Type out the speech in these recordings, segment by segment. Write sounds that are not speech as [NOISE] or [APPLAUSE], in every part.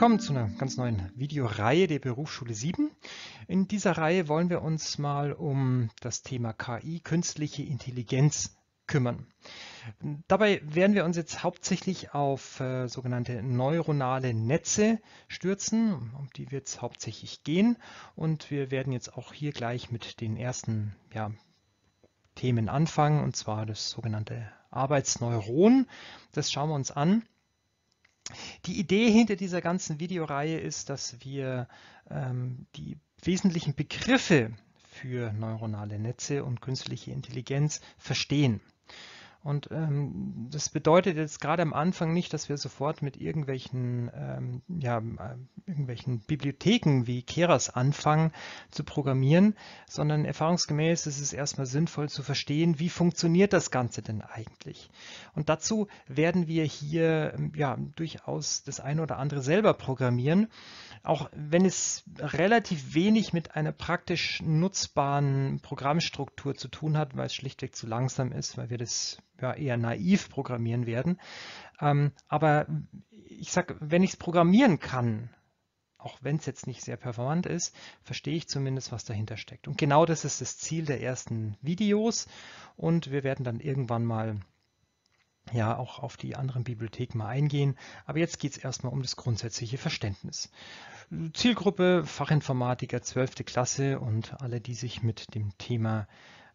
willkommen zu einer ganz neuen Videoreihe der Berufsschule 7. In dieser Reihe wollen wir uns mal um das Thema KI, künstliche Intelligenz, kümmern. Dabei werden wir uns jetzt hauptsächlich auf äh, sogenannte neuronale Netze stürzen, um die wird es hauptsächlich gehen. Und wir werden jetzt auch hier gleich mit den ersten ja, Themen anfangen, und zwar das sogenannte Arbeitsneuron. Das schauen wir uns an die Idee hinter dieser ganzen Videoreihe ist, dass wir ähm, die wesentlichen Begriffe für neuronale Netze und künstliche Intelligenz verstehen. Und ähm, das bedeutet jetzt gerade am Anfang nicht, dass wir sofort mit irgendwelchen, ähm, ja, äh, irgendwelchen Bibliotheken wie Keras anfangen zu programmieren, sondern erfahrungsgemäß ist es erstmal sinnvoll zu verstehen, wie funktioniert das Ganze denn eigentlich. Und dazu werden wir hier ähm, ja, durchaus das eine oder andere selber programmieren, auch wenn es relativ wenig mit einer praktisch nutzbaren Programmstruktur zu tun hat, weil es schlichtweg zu langsam ist, weil wir das ja, eher naiv programmieren werden. Ähm, aber ich sage, wenn ich es programmieren kann, auch wenn es jetzt nicht sehr performant ist, verstehe ich zumindest, was dahinter steckt. Und genau das ist das Ziel der ersten Videos. Und wir werden dann irgendwann mal ja auch auf die anderen Bibliotheken mal eingehen. Aber jetzt geht es erstmal um das grundsätzliche Verständnis. Zielgruppe Fachinformatiker 12. Klasse und alle, die sich mit dem Thema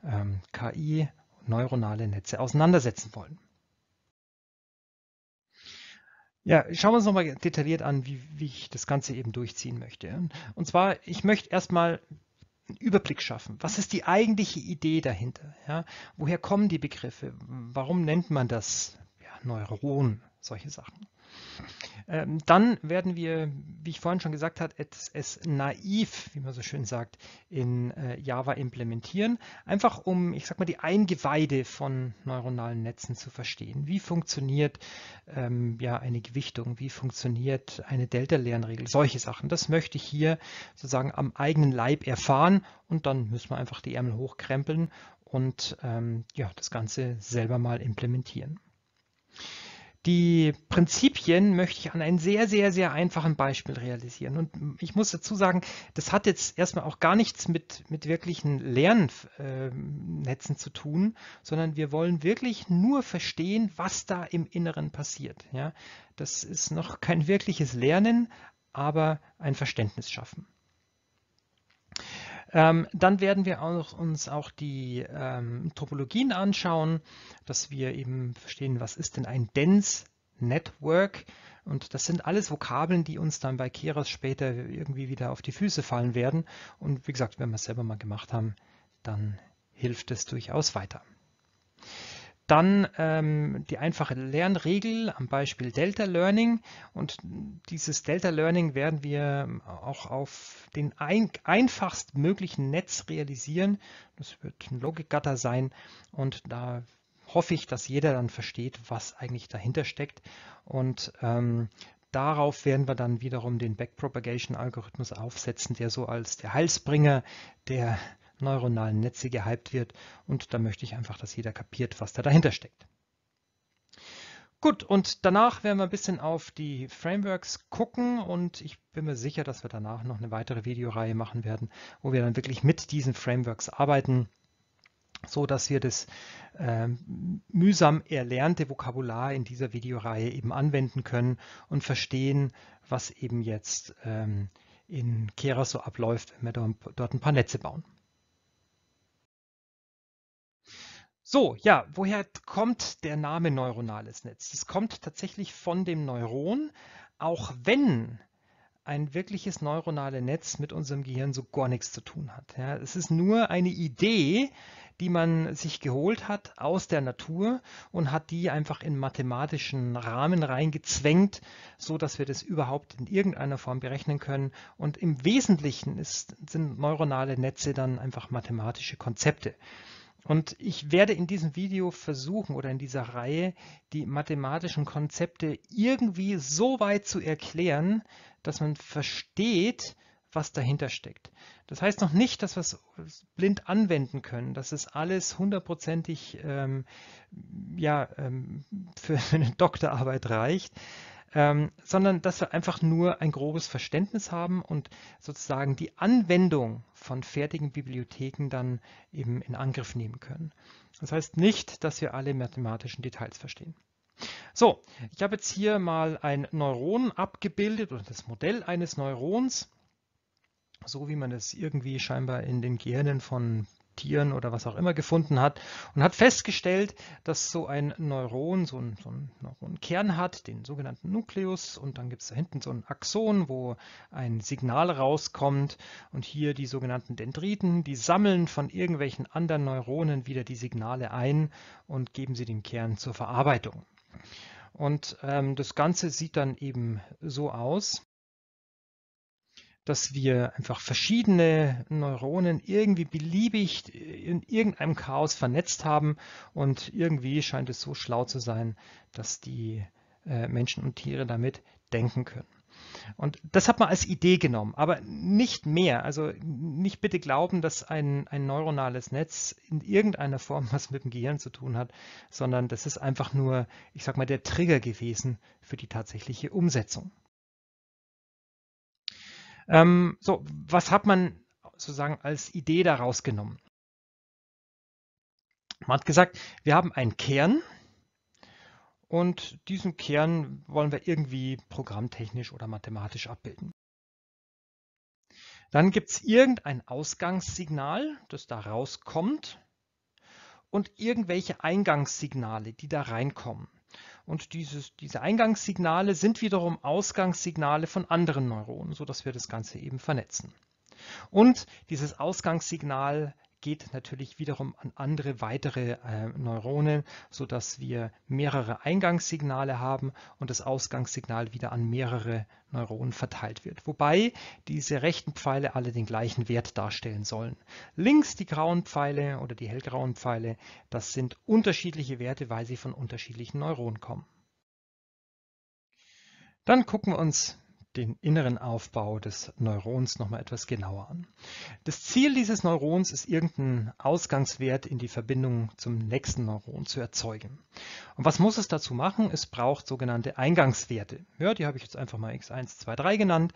ähm, KI neuronale Netze auseinandersetzen wollen. Ja, schauen wir uns nochmal detailliert an, wie, wie, ich das Ganze eben durchziehen möchte. Und zwar, ich möchte erstmal einen Überblick schaffen. Was ist die eigentliche Idee dahinter? Ja, woher kommen die Begriffe? Warum nennt man das ja, Neuron? Solche Sachen. Ähm, dann werden wir, wie ich vorhin schon gesagt habe, es, es naiv, wie man so schön sagt, in äh, Java implementieren, einfach um, ich sag mal, die Eingeweide von neuronalen Netzen zu verstehen. Wie funktioniert ähm, ja eine Gewichtung? Wie funktioniert eine Delta-Lernregel? Solche Sachen. Das möchte ich hier sozusagen am eigenen Leib erfahren und dann müssen wir einfach die Ärmel hochkrempeln und ähm, ja, das Ganze selber mal implementieren die Prinzipien möchte ich an einem sehr, sehr, sehr einfachen Beispiel realisieren. Und ich muss dazu sagen, das hat jetzt erstmal auch gar nichts mit, mit wirklichen Lernnetzen ähm, zu tun, sondern wir wollen wirklich nur verstehen, was da im Inneren passiert. Ja? Das ist noch kein wirkliches Lernen, aber ein Verständnis schaffen. Ähm, dann werden wir auch, uns auch die ähm, Topologien anschauen, dass wir eben verstehen, was ist denn ein Dense Network. Und das sind alles Vokabeln, die uns dann bei Keras später irgendwie wieder auf die Füße fallen werden. Und wie gesagt, wenn wir es selber mal gemacht haben, dann hilft es durchaus weiter. Dann ähm, die einfache Lernregel am Beispiel Delta Learning und dieses Delta Learning werden wir ähm, auch auf den ein, einfachst möglichen Netz realisieren. Das wird ein Logikgatter sein und da hoffe ich, dass jeder dann versteht, was eigentlich dahinter steckt und ähm, Darauf werden wir dann wiederum den Backpropagation-Algorithmus aufsetzen, der so als der Heilsbringer der neuronalen Netze gehypt wird. Und da möchte ich einfach, dass jeder kapiert, was da dahinter steckt. Gut, und danach werden wir ein bisschen auf die Frameworks gucken und ich bin mir sicher, dass wir danach noch eine weitere Videoreihe machen werden, wo wir dann wirklich mit diesen Frameworks arbeiten, so dass wir das äh, mühsam erlernte Vokabular in dieser Videoreihe eben anwenden können und verstehen, was eben jetzt ähm, in Keras so abläuft, wenn wir dort ein paar Netze bauen. So, ja, woher kommt der Name neuronales Netz? Es kommt tatsächlich von dem Neuron, auch wenn ein wirkliches neuronales Netz mit unserem Gehirn so gar nichts zu tun hat. Ja, es ist nur eine Idee, die man sich geholt hat aus der Natur und hat die einfach in mathematischen Rahmen reingezwängt, so dass wir das überhaupt in irgendeiner Form berechnen können. Und im Wesentlichen ist, sind neuronale Netze dann einfach mathematische Konzepte. Und ich werde in diesem Video versuchen oder in dieser Reihe die mathematischen Konzepte irgendwie so weit zu erklären, dass man versteht, was dahinter steckt. Das heißt noch nicht, dass wir es blind anwenden können. dass es alles hundertprozentig ähm, ja, ähm, für [LAUGHS] eine Doktorarbeit reicht ähm, sondern dass wir einfach nur ein grobes Verständnis haben und sozusagen die Anwendung von fertigen Bibliotheken dann eben in Angriff nehmen können. Das heißt nicht, dass wir alle mathematischen Details verstehen. So, ich habe jetzt hier mal ein Neuron abgebildet oder das Modell eines Neurons so wie man es irgendwie scheinbar in den Gehirnen von Tieren oder was auch immer gefunden hat und hat festgestellt, dass so ein Neuron so einen, so Neuronkern hat, den sogenannten Nukleus und dann gibt es da hinten so ein Axon, wo ein Signal rauskommt und hier die sogenannten Dendriten, die sammeln von irgendwelchen anderen Neuronen wieder die Signale ein und geben sie dem Kern zur Verarbeitung. Und ähm, das Ganze sieht dann eben so aus dass wir einfach verschiedene Neuronen irgendwie beliebig in irgendeinem Chaos vernetzt haben und irgendwie scheint es so schlau zu sein, dass die äh, Menschen und Tiere damit denken können. Und das hat man als Idee genommen, aber nicht mehr. Also nicht bitte glauben, dass ein, ein neuronales Netz in irgendeiner Form [LAUGHS] was mit dem Gehirn zu tun hat, sondern das ist einfach nur, ich sag mal, der Trigger gewesen für die tatsächliche Umsetzung. Ähm, so, was hat man sozusagen als Idee daraus genommen? Man hat gesagt, wir haben einen Kern und diesen Kern wollen wir irgendwie programmtechnisch oder mathematisch abbilden. Dann gibt es irgendein Ausgangssignal, das da rauskommt und irgendwelche Eingangssignale, die da reinkommen. Und dieses, diese Eingangssignale sind wiederum Ausgangssignale von anderen Neuronen, sodass wir das Ganze eben vernetzen. Und dieses Ausgangssignal geht natürlich wiederum an andere weitere äh, Neuronen, sodass wir mehrere Eingangssignale haben und das Ausgangssignal wieder an mehrere Neuronen verteilt wird. Wobei diese rechten Pfeile alle den gleichen Wert darstellen sollen. Links die grauen Pfeile oder die hellgrauen Pfeile, das sind unterschiedliche Werte, weil sie von unterschiedlichen Neuronen kommen. Dann gucken wir uns den inneren Aufbau des Neurons nochmal etwas genauer an. Das Ziel dieses Neurons ist, irgendeinen Ausgangswert in die Verbindung zum nächsten Neuron zu erzeugen. Und was muss es dazu machen? Es braucht sogenannte Eingangswerte. Ja, die habe ich jetzt einfach mal x1, 2, 3 genannt.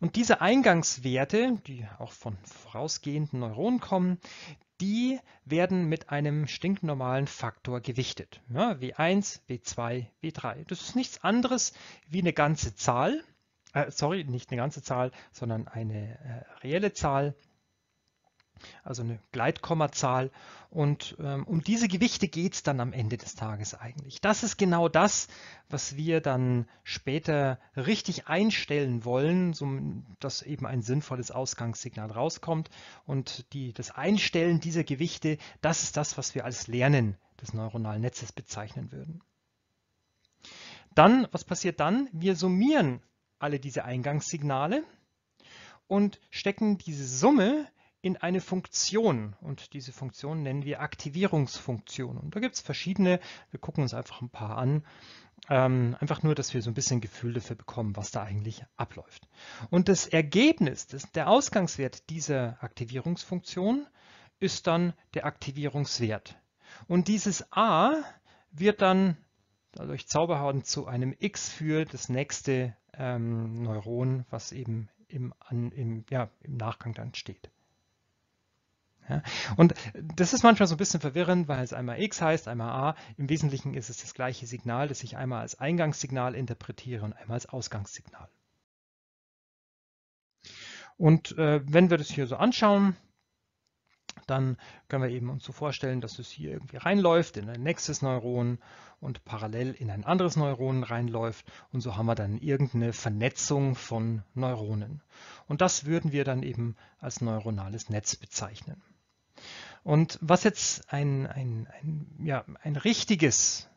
Und diese Eingangswerte, die auch von vorausgehenden Neuronen kommen, die werden mit einem stinknormalen Faktor gewichtet. Ja, W1, W2, W3. Das ist nichts anderes wie eine ganze Zahl, äh, sorry, nicht eine ganze Zahl, sondern eine äh, reelle Zahl, also eine Gleitkommazahl. Und ähm, um diese Gewichte geht es dann am Ende des Tages eigentlich. Das ist genau das, was wir dann später richtig einstellen wollen, so, dass eben ein sinnvolles Ausgangssignal rauskommt. Und die, das Einstellen dieser Gewichte, das ist das, was wir als Lernen des neuronalen Netzes bezeichnen würden. Dann, was passiert dann? Wir summieren alle diese Eingangssignale und stecken diese Summe in eine Funktion und diese Funktion nennen wir Aktivierungsfunktion. Und da gibt es verschiedene, wir gucken uns einfach ein paar an, ähm, einfach nur, dass wir so ein bisschen Gefühl dafür bekommen, was da eigentlich abläuft. Und das Ergebnis, das, der Ausgangswert dieser Aktivierungsfunktion ist dann der Aktivierungswert. Und dieses a wird dann dadurch Zauberhand zu einem x für das nächste ähm, Neuron, was eben im, an, im, ja, im Nachgang dann steht. Ja, und das ist manchmal so ein bisschen verwirrend, weil es einmal X heißt, einmal A. Im Wesentlichen ist es das gleiche Signal, das ich einmal als Eingangssignal interpretiere und einmal als Ausgangssignal. Und äh, wenn wir das hier so anschauen, dann können wir eben uns so vorstellen, dass es hier irgendwie reinläuft in ein nächstes Neuron und parallel in ein anderes Neuron reinläuft und so haben wir dann irgendeine Vernetzung von Neuronen. Und das würden wir dann eben als neuronales Netz bezeichnen. Und was jetzt ein, ein, ein, ja, ein richtiges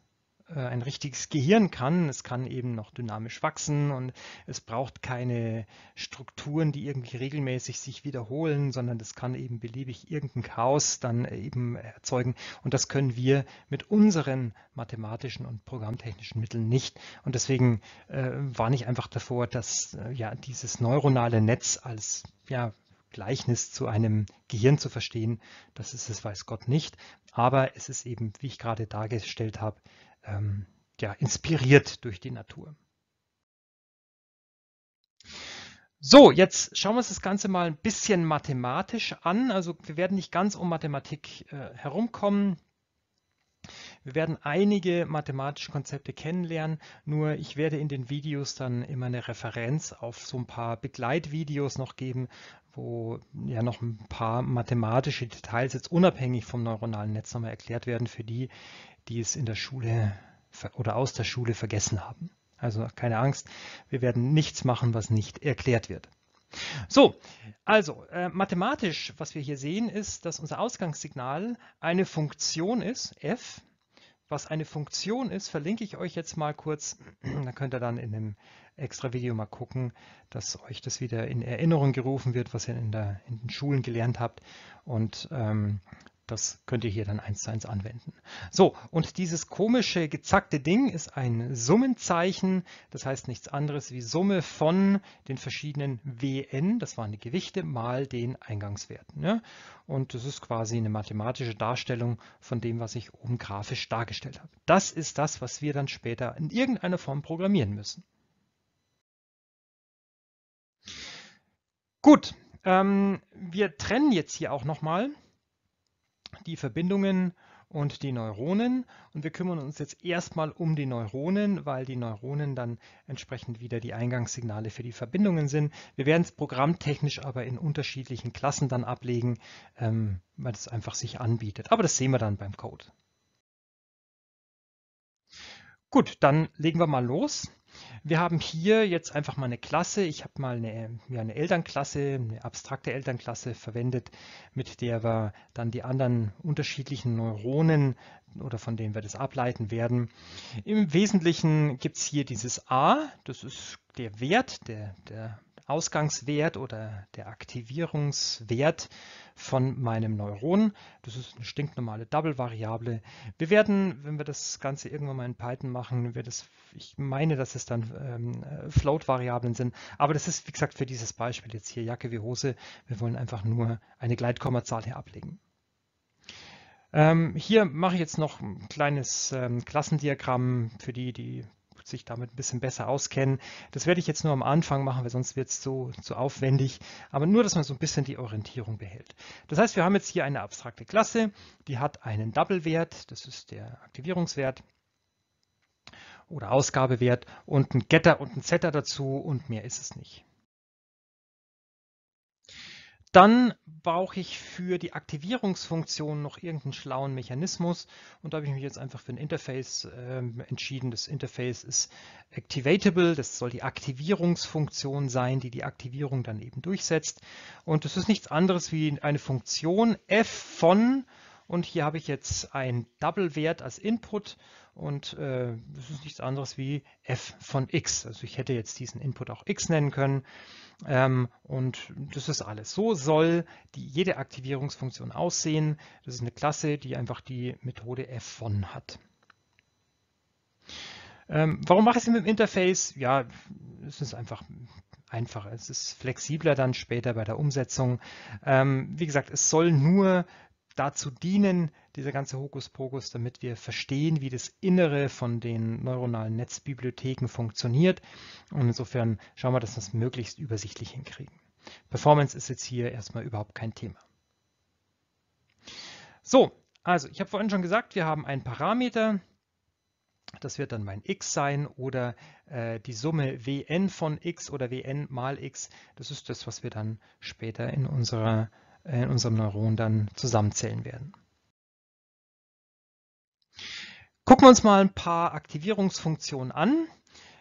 äh, ein richtiges Gehirn kann. Es kann eben noch dynamisch wachsen und es braucht keine Strukturen, die irgendwie regelmäßig sich wiederholen, sondern das kann eben beliebig irgendein Chaos dann eben erzeugen. Und das können wir mit unseren mathematischen und programmtechnischen Mitteln nicht. Und deswegen äh, warne ich einfach davor, dass äh, ja dieses neuronale Netz als ja, Gleichnis zu einem Gehirn zu verstehen, das ist es weiß Gott nicht. Aber es ist eben, wie ich gerade dargestellt habe, ähm, ja, inspiriert durch die Natur. So, jetzt schauen wir uns das Ganze mal ein bisschen mathematisch an. Also wir werden nicht ganz um Mathematik äh, herumkommen. Wir werden einige mathematische Konzepte kennenlernen, nur ich werde in den Videos dann immer eine Referenz auf so ein paar Begleitvideos noch geben, wo ja noch ein paar mathematische Details jetzt unabhängig vom neuronalen Netz nochmal erklärt werden für die, die es in der Schule oder aus der Schule vergessen haben. Also keine Angst, wir werden nichts machen, was nicht erklärt wird. So, also äh, mathematisch, was wir hier sehen, ist, dass unser Ausgangssignal eine Funktion ist, f, was eine Funktion ist, verlinke ich euch jetzt mal kurz. [CLEARS THROAT] da könnt ihr dann in dem extra Video mal gucken, dass euch das wieder in Erinnerung gerufen wird, was ihr in, der, in den Schulen gelernt habt. Und ähm, das könnt ihr hier dann eins zu eins anwenden. So, und dieses komische gezackte Ding ist ein Summenzeichen. Das heißt nichts anderes wie Summe von den verschiedenen Wn, das waren die Gewichte, mal den Eingangswerten. Ne? Und das ist quasi eine mathematische Darstellung von dem, was ich oben grafisch dargestellt habe. Das ist das, was wir dann später in irgendeiner Form programmieren müssen. Gut, ähm, wir trennen jetzt hier auch nochmal. mal die Verbindungen und die Neuronen. Und wir kümmern uns jetzt erstmal um die Neuronen, weil die Neuronen dann entsprechend wieder die Eingangssignale für die Verbindungen sind. Wir werden es programmtechnisch aber in unterschiedlichen Klassen dann ablegen, ähm, weil es einfach sich anbietet. Aber das sehen wir dann beim Code. Gut, dann legen wir mal los. Wir haben hier jetzt einfach mal eine Klasse. Ich habe mal eine, ja, eine Elternklasse, eine abstrakte Elternklasse verwendet, mit der wir dann die anderen unterschiedlichen Neuronen oder von denen wir das ableiten werden. Im Wesentlichen gibt es hier dieses a, das ist der Wert, der, der Ausgangswert oder der Aktivierungswert von meinem Neuron. Das ist eine stinknormale Double-Variable. Wir werden, wenn wir das Ganze irgendwann mal in Python machen, wir das, ich meine, dass es dann ähm, Float-Variablen sind, aber das ist, wie gesagt, für dieses Beispiel jetzt hier Jacke wie Hose. Wir wollen einfach nur eine Gleitkommazahl hier ablegen ähm, hier mache ich jetzt noch ein kleines ähm, Klassendiagramm für die, die sich damit ein bisschen besser auskennen. Das werde ich jetzt nur am Anfang machen, weil sonst wird es so zu aufwendig. Aber nur, dass man so ein bisschen die Orientierung behält. Das heißt, wir haben jetzt hier eine abstrakte Klasse, die hat einen Double-Wert, das ist der Aktivierungswert oder Ausgabewert und ein Getter und ein Setter dazu und mehr ist es nicht. Dann brauche ich für die Aktivierungsfunktion noch irgendeinen schlauen Mechanismus und da habe ich mich jetzt einfach für ein Interface äh, entschieden. Das Interface ist activatable, das soll die Aktivierungsfunktion sein, die die Aktivierung dann eben durchsetzt und das ist nichts anderes wie eine Funktion f von und hier habe ich jetzt einen Double-Wert als Input und äh, das ist nichts anderes wie f von x. Also ich hätte jetzt diesen Input auch x nennen können ähm, und das ist alles. So soll die, jede Aktivierungsfunktion aussehen. Das ist eine Klasse, die einfach die Methode f von hat. Ähm, warum mache ich es mit dem Interface? Ja, es ist einfach einfacher. Es ist flexibler dann später bei der Umsetzung. Ähm, wie gesagt, es soll nur dazu dienen, dieser ganze Hokuspokus, damit wir verstehen, wie das Innere von den neuronalen Netzbibliotheken funktioniert. Und insofern schauen wir, dass wir es möglichst übersichtlich hinkriegen. Performance ist jetzt hier erstmal überhaupt kein Thema. So, also ich habe vorhin schon gesagt, wir haben einen Parameter, das wird dann mein x sein oder äh, die Summe wn von x oder wn mal x. Das ist das, was wir dann später in unserer äh, in unserem Neuron dann zusammenzählen werden. Gucken wir uns mal ein paar Aktivierungsfunktionen an,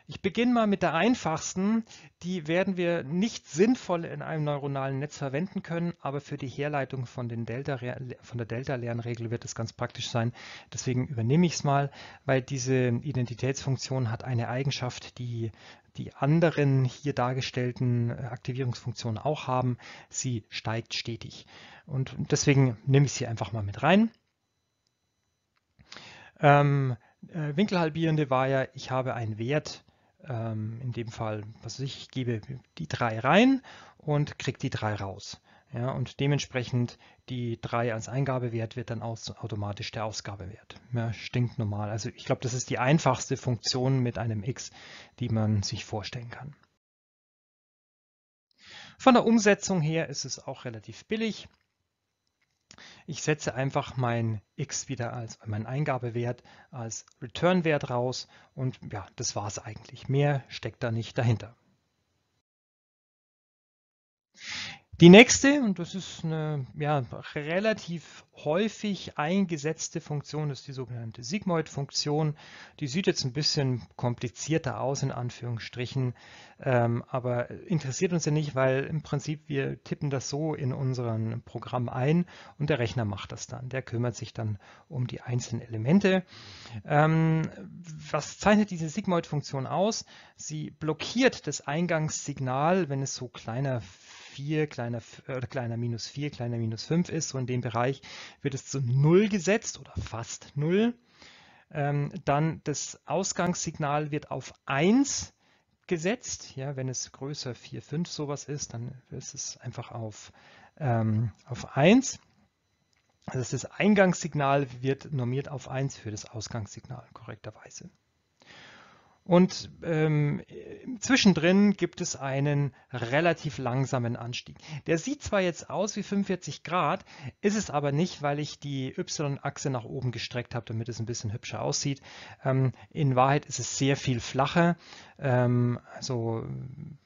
ich beginne mal mit der einfachsten. Die werden wir nicht sinnvoll in einem neuronalen Netz verwenden können, aber für die Herleitung von, Delta, von der Delta-Lernregel wird es ganz praktisch sein. Deswegen übernehme ich es mal, weil diese Identitätsfunktion hat eine Eigenschaft, die die anderen hier dargestellten äh, Aktivierungsfunktionen auch haben. Sie steigt stetig. Und deswegen nehme ich sie einfach mal mit rein. Ähm, äh, winkelhalbierende war ja, ich habe einen Wert ähm, in dem Fall, was ich, gebe die 3 rein und kriege die 3 raus. Ja, und dementsprechend die 3 als Eingabewert wird dann automatisch der Ausgabewert. Ja, stinkt normal. Also ich glaube, das ist die einfachste Funktion mit einem x, die man sich vorstellen kann. Von der Umsetzung her ist es auch relativ billig. Ich setze einfach mein x wieder als mein Eingabewert als Return-Wert raus und ja, das war es eigentlich. Mehr steckt da nicht dahinter. Die nächste, und das ist eine ja, relativ häufig eingesetzte Funktion, ist die sogenannte Sigmoid-Funktion. Die sieht jetzt ein bisschen komplizierter aus, in Anführungsstrichen, ähm, aber interessiert uns ja nicht, weil im Prinzip wir tippen das so in unseren Programm ein und der Rechner macht das dann. Der kümmert sich dann um die einzelnen Elemente. Ähm, was zeichnet diese Sigmoid-Funktion aus? Sie blockiert das Eingangssignal, wenn es so kleiner 4, kleiner, äh, kleiner minus 4, kleiner minus 5 ist, so in dem Bereich, wird es zu 0 gesetzt oder fast 0. Ähm, dann das Ausgangssignal wird auf 1 gesetzt. Ja, wenn es größer 4, 5 sowas ist, dann ist es einfach auf, ähm, auf 1. Also das Eingangssignal wird normiert auf 1 für das Ausgangssignal korrekterweise. Und ähm, zwischendrin gibt es einen relativ langsamen Anstieg. Der sieht zwar jetzt aus wie 45 Grad, ist es aber nicht, weil ich die Y-Achse nach oben gestreckt habe, damit es ein bisschen hübscher aussieht. Ähm, in Wahrheit ist es sehr viel flacher. Ähm, also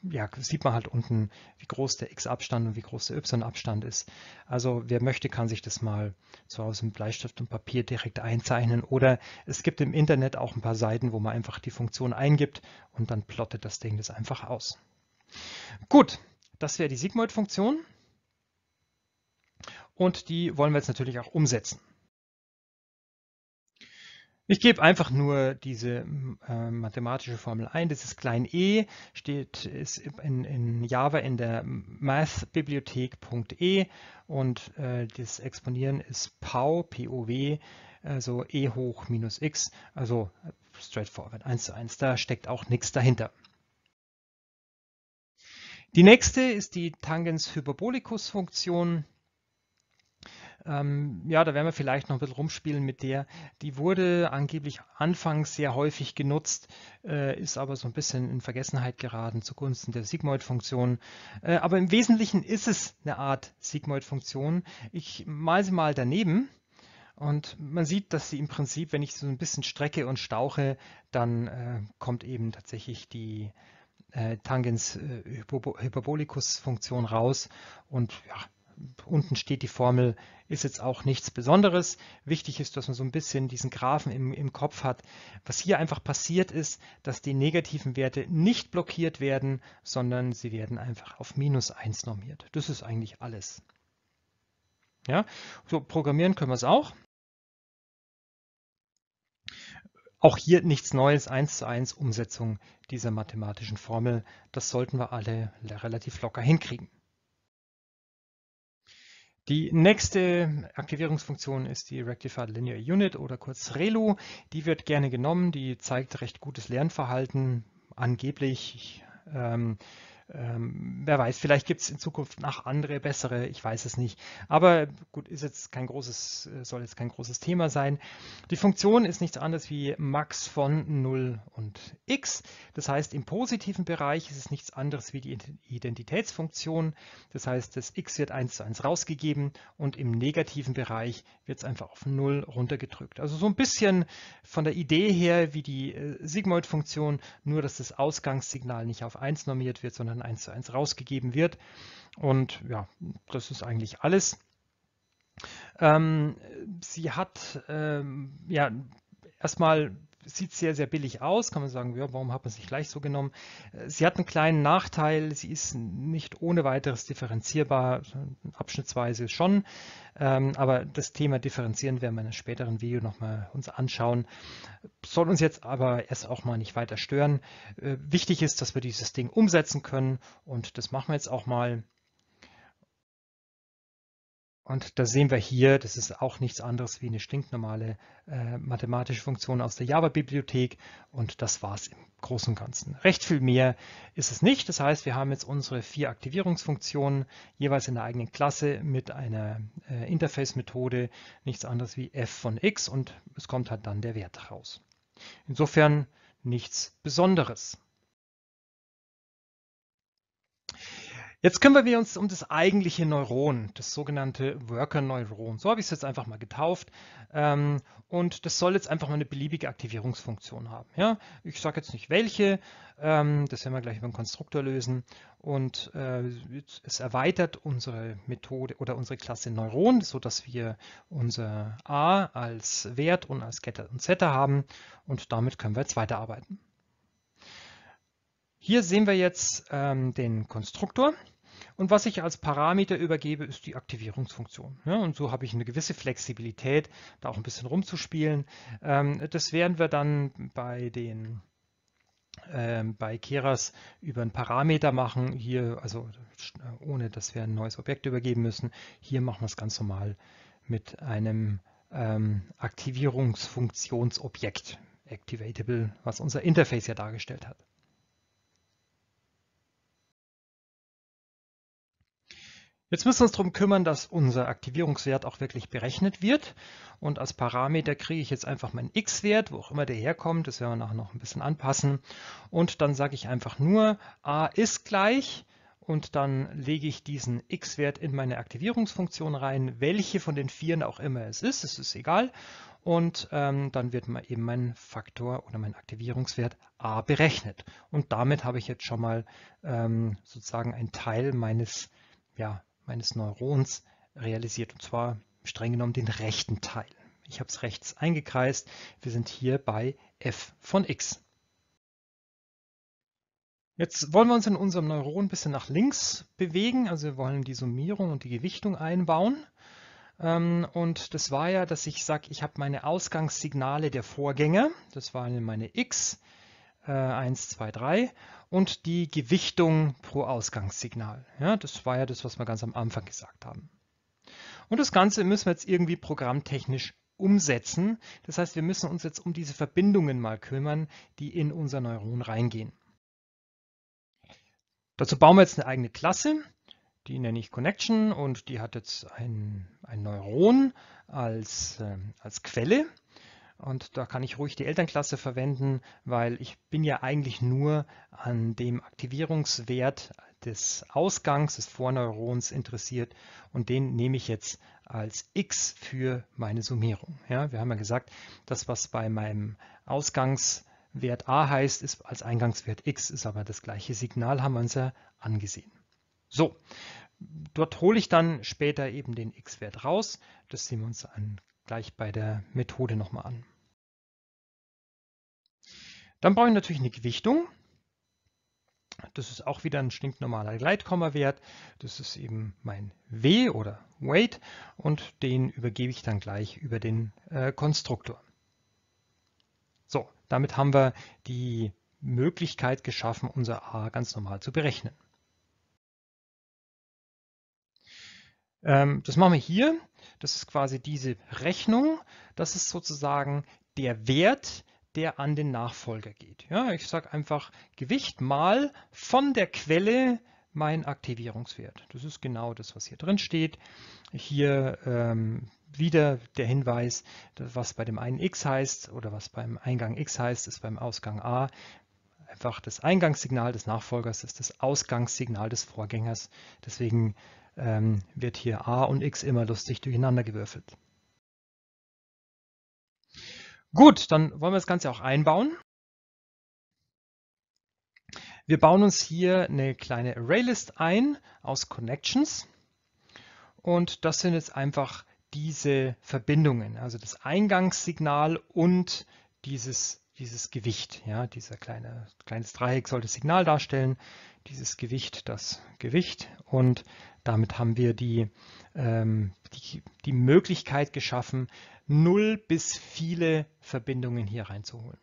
ja, sieht man halt unten, wie groß der X-Abstand und wie groß der Y-Abstand ist. Also wer möchte, kann sich das mal zu Hause mit Bleistift und Papier direkt einzeichnen. Oder es gibt im Internet auch ein paar Seiten, wo man einfach die Funktion Funktion eingibt und dann plottet das Ding das einfach aus. Gut, das wäre die Sigmoid-Funktion und die wollen wir jetzt natürlich auch umsetzen. Ich gebe einfach nur diese äh, mathematische Formel ein. Das ist klein e, steht ist in, in Java in der mathbibliothek.e und äh, das Exponieren ist POW, also e hoch minus x. Also straightforward, 1 zu 1, Da steckt auch nichts dahinter. Die nächste ist die Tangens-Hyperbolicus-Funktion. Ähm, ja, da werden wir vielleicht noch ein bisschen rumspielen mit der. Die wurde angeblich anfangs sehr häufig genutzt, äh, ist aber so ein bisschen in Vergessenheit geraten zugunsten der Sigmoid-Funktion. Äh, aber im Wesentlichen ist es eine Art Sigmoid-Funktion. Ich male sie mal daneben und man sieht, dass sie im Prinzip, wenn ich so ein bisschen strecke und stauche, dann äh, kommt eben tatsächlich die äh, Tangens-Hyperbolicus-Funktion äh, raus. Und ja, unten steht die Formel, ist jetzt auch nichts Besonderes. Wichtig ist, dass man so ein bisschen diesen Graphen im, im Kopf hat. Was hier einfach passiert ist, dass die negativen Werte nicht blockiert werden, sondern sie werden einfach auf minus 1 normiert. Das ist eigentlich alles. Ja, so programmieren können wir es auch. Auch hier nichts Neues, eins zu eins Umsetzung dieser mathematischen Formel. Das sollten wir alle relativ locker hinkriegen. Die nächste Aktivierungsfunktion ist die Rectified Linear Unit oder kurz ReLU. Die wird gerne genommen, die zeigt recht gutes Lernverhalten. Angeblich ähm, ähm, wer weiß, vielleicht gibt es in Zukunft noch andere, bessere, ich weiß es nicht. Aber gut, ist jetzt kein großes, äh, soll jetzt kein großes Thema sein. Die Funktion ist nichts anderes wie Max von 0 und x. Das heißt, im positiven Bereich ist es nichts anderes wie die Identitätsfunktion. Das heißt, das x wird 1 zu 1 rausgegeben und im negativen Bereich wird es einfach auf 0 runtergedrückt. Also so ein bisschen von der Idee her wie die äh, Sigmoid-Funktion, nur dass das Ausgangssignal nicht auf 1 normiert wird, sondern dann eins zu eins rausgegeben wird. Und ja, das ist eigentlich alles. Ähm, sie hat ähm, ja erstmal sieht sehr, sehr billig aus. Kann man sagen, ja, warum hat man sich gleich so genommen? Äh, sie hat einen kleinen Nachteil. Sie ist nicht ohne weiteres differenzierbar, abschnittsweise schon. Ähm, aber das Thema Differenzieren werden wir in einem späteren Video nochmal uns anschauen. Soll uns jetzt aber erst auch mal nicht weiter stören. Äh, wichtig ist, dass wir dieses Ding umsetzen können. Und das machen wir jetzt auch mal. Und da sehen wir hier, das ist auch nichts anderes wie eine stinknormale äh, mathematische Funktion aus der Java-Bibliothek und das war es im Großen und Ganzen. Recht viel mehr ist es nicht, das heißt, wir haben jetzt unsere vier Aktivierungsfunktionen jeweils in der eigenen Klasse mit einer äh, Interface-Methode, nichts anderes wie f von x und es kommt halt dann der Wert raus. Insofern nichts Besonderes. Jetzt kümmern wir uns um das eigentliche Neuron, das sogenannte Worker-Neuron. So habe ich es jetzt einfach mal getauft. Ähm, und das soll jetzt einfach mal eine beliebige Aktivierungsfunktion haben. Ja? Ich sage jetzt nicht welche, ähm, das werden wir gleich über den Konstruktor lösen. Und äh, es erweitert unsere Methode oder unsere Klasse Neuron, sodass wir unser a als Wert und als Getter und Setter haben. Und damit können wir jetzt weiterarbeiten. Hier sehen wir jetzt ähm, den Konstruktor und was ich als Parameter übergebe, ist die Aktivierungsfunktion. Ja, und so habe ich eine gewisse Flexibilität, da auch ein bisschen rumzuspielen. Ähm, das werden wir dann bei den ähm, bei Keras über einen Parameter machen. Hier, also ohne, dass wir ein neues Objekt übergeben müssen. Hier machen wir es ganz normal mit einem ähm, Aktivierungsfunktionsobjekt, Activatable, was unser Interface ja dargestellt hat. Jetzt müssen wir uns darum kümmern, dass unser Aktivierungswert auch wirklich berechnet wird. Und als Parameter kriege ich jetzt einfach meinen x-Wert, wo auch immer der herkommt. Das werden wir nachher noch ein bisschen anpassen. Und dann sage ich einfach nur, a ist gleich. Und dann lege ich diesen x-Wert in meine Aktivierungsfunktion rein, welche von den vieren auch immer es ist. Es ist egal. Und ähm, dann wird mal eben mein Faktor oder mein Aktivierungswert a berechnet. Und damit habe ich jetzt schon mal ähm, sozusagen einen Teil meines ja, meines Neurons realisiert, und zwar streng genommen den rechten Teil. Ich habe es rechts eingekreist. Wir sind hier bei f von x. Jetzt wollen wir uns in unserem Neuron ein bisschen nach links bewegen. Also wir wollen die Summierung und die Gewichtung einbauen. Ähm, und das war ja, dass ich sage, ich habe meine Ausgangssignale der Vorgänge. Das waren meine x, äh, 1, 2, 3 und die Gewichtung pro Ausgangssignal. Ja, das war ja das, was wir ganz am Anfang gesagt haben. Und das Ganze müssen wir jetzt irgendwie programmtechnisch umsetzen. Das heißt, wir müssen uns jetzt um diese Verbindungen mal kümmern, die in unser Neuron reingehen. Dazu bauen wir jetzt eine eigene Klasse, die nenne ich Connection und die hat jetzt ein, ein Neuron als, äh, als Quelle. Und da kann ich ruhig die Elternklasse verwenden, weil ich bin ja eigentlich nur an dem Aktivierungswert des Ausgangs des Vorneurons interessiert und den nehme ich jetzt als x für meine Summierung. Ja, wir haben ja gesagt, das, was bei meinem Ausgangswert a heißt, ist als Eingangswert x, ist aber das gleiche Signal, haben wir uns ja angesehen. So, dort hole ich dann später eben den x-Wert raus. Das sehen wir uns an gleich bei der Methode nochmal an. Dann brauche ich natürlich eine Gewichtung. Das ist auch wieder ein stinknormaler Gleitkommawert. Das ist eben mein W oder Weight und den übergebe ich dann gleich über den äh, Konstruktor. So, damit haben wir die Möglichkeit geschaffen, unser A ganz normal zu berechnen. Ähm, das machen wir hier. Das ist quasi diese Rechnung. Das ist sozusagen der Wert, der an den Nachfolger geht. Ja, ich sage einfach Gewicht mal von der Quelle mein Aktivierungswert. Das ist genau das, was hier drin steht. Hier ähm, wieder der Hinweis, was bei dem einen x heißt oder was beim Eingang x heißt, ist beim Ausgang a. Einfach das Eingangssignal des Nachfolgers ist das Ausgangssignal des Vorgängers. Deswegen ähm, wird hier a und x immer lustig durcheinander gewürfelt. Gut, dann wollen wir das Ganze auch einbauen. Wir bauen uns hier eine kleine ArrayList ein aus Connections. Und das sind jetzt einfach diese Verbindungen, also das Eingangssignal und dieses, dieses Gewicht. Ja, dieser kleine, kleines Dreieck soll das Signal darstellen, dieses Gewicht das Gewicht und damit haben wir die, ähm, die, die Möglichkeit geschaffen, null bis viele Verbindungen hier reinzuholen.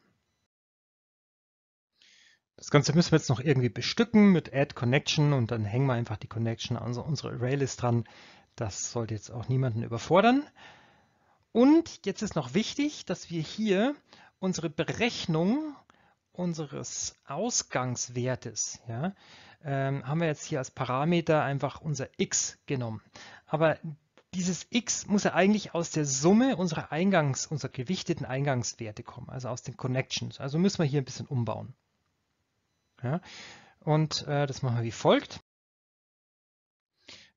Das Ganze müssen wir jetzt noch irgendwie bestücken mit Add Connection und dann hängen wir einfach die Connection an also unsere Arraylist dran. Das sollte jetzt auch niemanden überfordern. Und jetzt ist noch wichtig, dass wir hier unsere Berechnung unseres Ausgangswertes ja, ähm, haben wir jetzt hier als Parameter einfach unser x genommen. Aber dieses x muss ja eigentlich aus der Summe unserer Eingangs, unserer gewichteten Eingangswerte kommen, also aus den Connections. Also müssen wir hier ein bisschen umbauen. Ja, und äh, das machen wir wie folgt,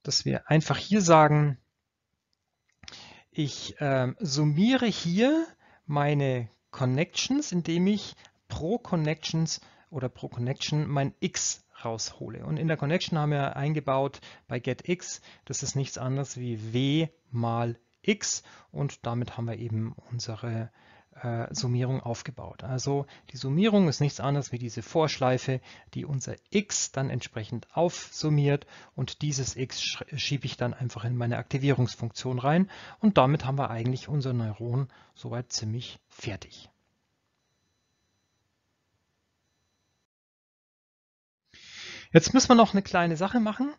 dass wir einfach hier sagen, ich äh, summiere hier meine Connections, indem ich pro Connections oder pro Connection mein X raushole. Und in der Connection haben wir eingebaut bei getX, das ist nichts anderes wie w mal x und damit haben wir eben unsere äh, Summierung aufgebaut. Also die Summierung ist nichts anderes wie diese Vorschleife, die unser x dann entsprechend aufsummiert und dieses x schiebe ich dann einfach in meine Aktivierungsfunktion rein und damit haben wir eigentlich unser Neuron soweit ziemlich fertig. Jetzt müssen wir noch eine kleine Sache machen.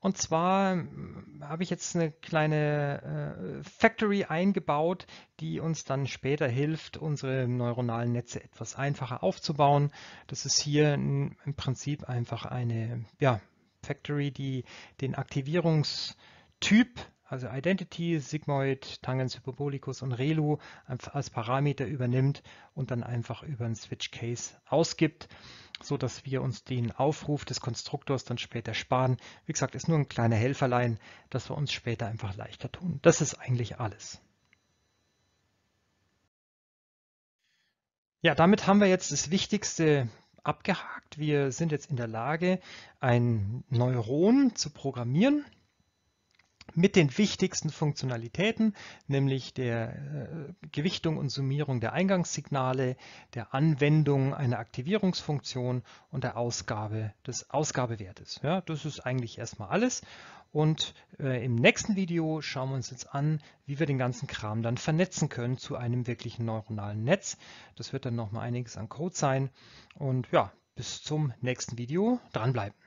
Und zwar hm, habe ich jetzt eine kleine äh, Factory eingebaut, die uns dann später hilft, unsere neuronalen Netze etwas einfacher aufzubauen. Das ist hier in, im Prinzip einfach eine ja, Factory, die den Aktivierungstyp also Identity, Sigmoid, Tangens Hyperbolicus und Relu als Parameter übernimmt und dann einfach über einen Switch Case ausgibt, so dass wir uns den Aufruf des Konstruktors dann später sparen. Wie gesagt, ist nur ein kleiner Helferlein, dass wir uns später einfach leichter tun. Das ist eigentlich alles. Ja, damit haben wir jetzt das Wichtigste abgehakt. Wir sind jetzt in der Lage, ein Neuron zu programmieren mit den wichtigsten Funktionalitäten, nämlich der äh, Gewichtung und Summierung der Eingangssignale, der Anwendung einer Aktivierungsfunktion und der Ausgabe des Ausgabewertes. Ja, das ist eigentlich erstmal alles. Und äh, im nächsten Video schauen wir uns jetzt an, wie wir den ganzen Kram dann vernetzen können zu einem wirklichen neuronalen Netz. Das wird dann nochmal einiges an Code sein. Und ja, bis zum nächsten Video dranbleiben.